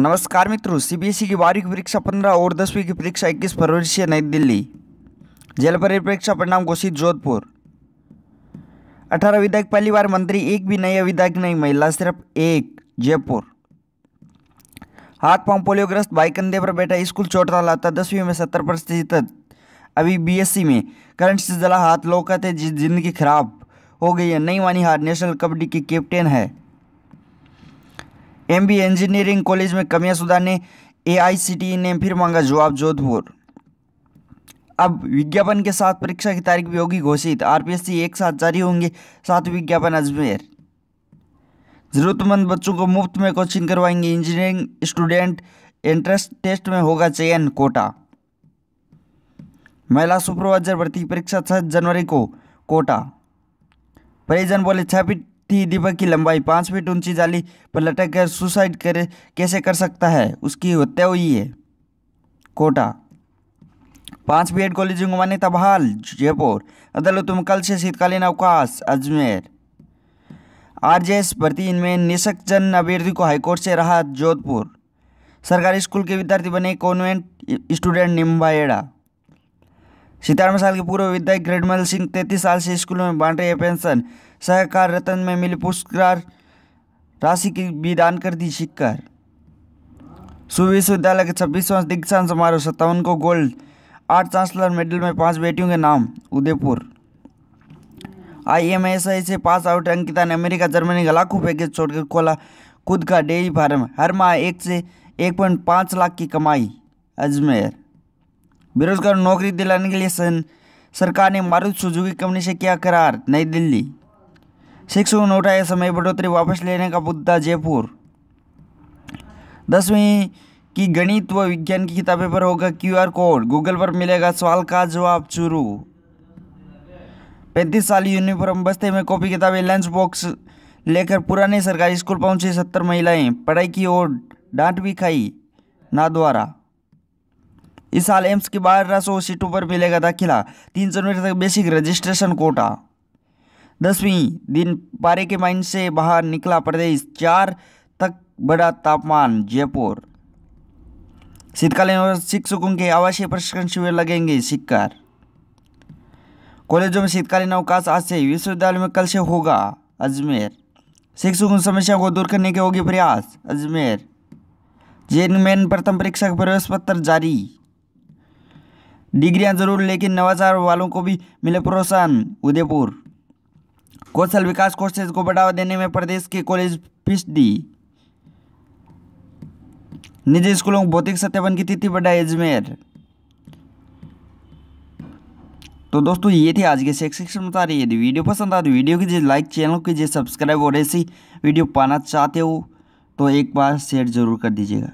नमस्कार मित्रों CBSE e की बारहवीं परीक्षा पंद्रह और दसवीं की परीक्षा इक्कीस फरवरी से नई दिल्ली जेल परीक्षा परिणाम घोषित जोधपुर अठारह विधायक पहली बार मंत्री एक भी नया विधायक नहीं महिला सिर्फ एक जयपुर हाथ पांव पोलियोग्रस्त भाई कंधे पर बैठा स्कूल चोटता लाता दसवीं में सत्तर प्रतिशत अभी बीएससी e में करंट से जला हाथ लोग कहते जिंदगी खराब हो गई है नई मानी हार नेशनल कबड्डी की कैप्टन है बी इंजीनियरिंग कॉलेज में कमियां सुधारने एआईसीटीई e ने फिर मांगा जवाब जोधपुर अब विज्ञापन के साथ परीक्षा की तारीख भी होगी घोषित आरपीएससी एक साथ जारी होंगे साथ विज्ञापन अजमेर जरूरतमंद बच्चों को मुफ्त में कोचिंग करवाएंगे इंजीनियरिंग स्टूडेंट एंट्रेंस टेस्ट में होगा चयन कोटा महिला सुपरवाइजर भर्ती परीक्षा छह जनवरी को कोटा परिजन बोले छह टी डिब्बा की लंबाई पाँच फीट ऊंची जाली पर लटक कर सुसाइड करे कैसे कर सकता है उसकी हत्या हुई है कोटा पांच बी एड कॉलेजों को मान्यता बहाल जयपुर अदालत में कल से शीतकालीन अवकाश अजमेर आरजेएस भर्ती इनमें निशक जन अभ्यर्थी को हाईकोर्ट से रहा जोधपुर सरकारी स्कूल के विद्यार्थी बने कॉन्वेंट स्टूडेंट निम्बाएड़ा सितारवा साल के पूर्व विधायक ग्रेडमल सिंह तैतीस साल से स्कूलों में बांट रहे पेंशन सहकार रतन में मिली पुरस्कार राशि की भी दान कर दी शिक्कर सुविश्वविद्यालय के छब्बीसवां दीक्षांत समारोह सत्तावन को गोल्ड आठ चांसलर मेडल में पांच बेटियों के नाम उदयपुर आईएमएसआई से पास आउट अंकिता ने अमेरिका जर्मनी का लाखों पैकेज छोड़कर खोला खुद का डेयरी फार्म हर माह एक से एक पॉइंट पाँच लाख की कमाई अजमेर बेरोजगार नौकरी दिलाने के लिए सन सरकार ने मारुत सुजुकी कंपनी से किया करार नई दिल्ली शिक्षकों ने उठाया समय बढ़ोतरी वापस लेने का मुद्दा जयपुर दसवीं की गणित व विज्ञान की किताबें पर होगा क्यूआर कोड गूगल पर मिलेगा सवाल का जवाब चुरू पैंतीस साल यूनिफॉर्म बस्ते में कॉपी किताबें लंच बॉक्स लेकर पुराने सरकारी स्कूल पहुंचे सत्तर महिलाएं पढ़ाई की ओर डांट भी खाई ना द्वारा इस साल एम्स की बारह सौ सीटों पर मिलेगा दाखिला तीन सौ मीटर तक बेसिक रजिस्ट्रेशन कोटा दसवीं दिन पारे के माइन से बाहर निकला प्रदेश चार तक बड़ा तापमान जयपुर शीतकालीन और शिक्षकों के आवासीय प्रशिक्षण शिविर लगेंगे शिक्कर कॉलेजों में शीतकालीन अवकाश आज से विश्वविद्यालय में कल से होगा अजमेर शिक्षकों की समस्या को दूर करने के होगी प्रयास अजमेर जेन मेन प्रथम परीक्षा का प्रवेश पत्र जारी डिग्रियां जरूर लेकिन नवाचार वालों को भी मिले प्रोत्साहन उदयपुर कौशल विकास कोर्सेज को बढ़ावा देने में प्रदेश के कॉलेज फीस दी निजी स्कूलों को भौतिक सत्यापन की तिथि बढ़ाई अजमेर तो दोस्तों ये थे आज के शैक्षिक समाचार यदि वीडियो पसंद आए तो वीडियो कीजिए लाइक चैनल कीजिए सब्सक्राइब और ऐसी वीडियो पाना चाहते हो तो एक बार शेयर जरूर कर दीजिएगा